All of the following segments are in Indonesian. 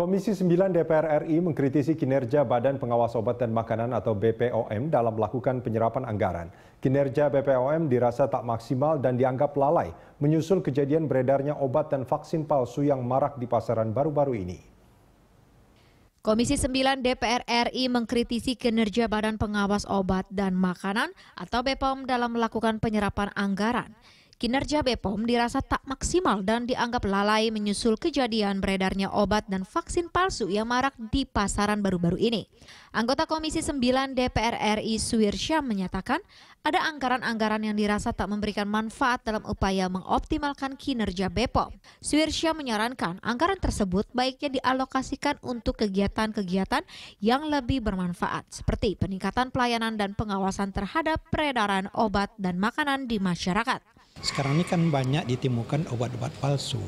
Komisi 9 DPR RI mengkritisi kinerja Badan Pengawas Obat dan Makanan atau BPOM dalam melakukan penyerapan anggaran. Kinerja BPOM dirasa tak maksimal dan dianggap lalai menyusul kejadian beredarnya obat dan vaksin palsu yang marak di pasaran baru-baru ini. Komisi 9 DPR RI mengkritisi kinerja Badan Pengawas Obat dan Makanan atau BPOM dalam melakukan penyerapan anggaran. Kinerja BPOM dirasa tak maksimal dan dianggap lalai menyusul kejadian beredarnya obat dan vaksin palsu yang marak di pasaran baru-baru ini. Anggota Komisi 9 DPR RI Syam menyatakan ada anggaran-anggaran yang dirasa tak memberikan manfaat dalam upaya mengoptimalkan kinerja BPOM. Syam menyarankan anggaran tersebut baiknya dialokasikan untuk kegiatan-kegiatan yang lebih bermanfaat seperti peningkatan pelayanan dan pengawasan terhadap peredaran obat dan makanan di masyarakat. Sekarang ini kan banyak ditemukan obat-obat palsu,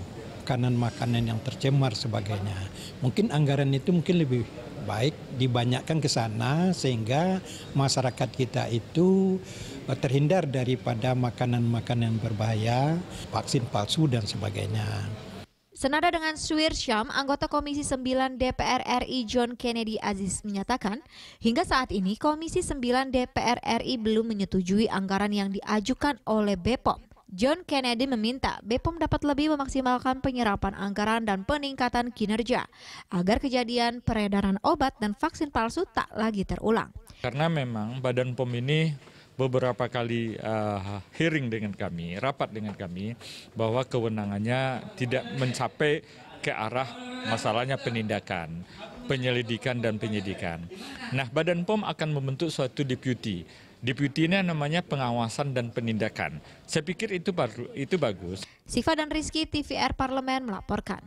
kanan makanan yang tercemar sebagainya. Mungkin anggaran itu mungkin lebih baik dibanyakkan ke sana sehingga masyarakat kita itu eh, terhindar daripada makanan-makanan berbahaya, vaksin palsu dan sebagainya. Senada dengan Suir Syam, anggota Komisi 9 DPR RI John Kennedy Aziz menyatakan, hingga saat ini Komisi 9 DPR RI belum menyetujui anggaran yang diajukan oleh BPOM. John Kennedy meminta BPOM dapat lebih memaksimalkan penyerapan anggaran dan peningkatan kinerja agar kejadian peredaran obat dan vaksin palsu tak lagi terulang. Karena memang Badan POM ini beberapa kali uh, hearing dengan kami, rapat dengan kami bahwa kewenangannya tidak mencapai ke arah masalahnya penindakan, penyelidikan dan penyidikan. Nah, Badan POM akan membentuk suatu deputi Deputi Deputinya namanya pengawasan dan penindakan. Saya pikir itu itu bagus. Siva dan Rizky, TVR Parlemen melaporkan.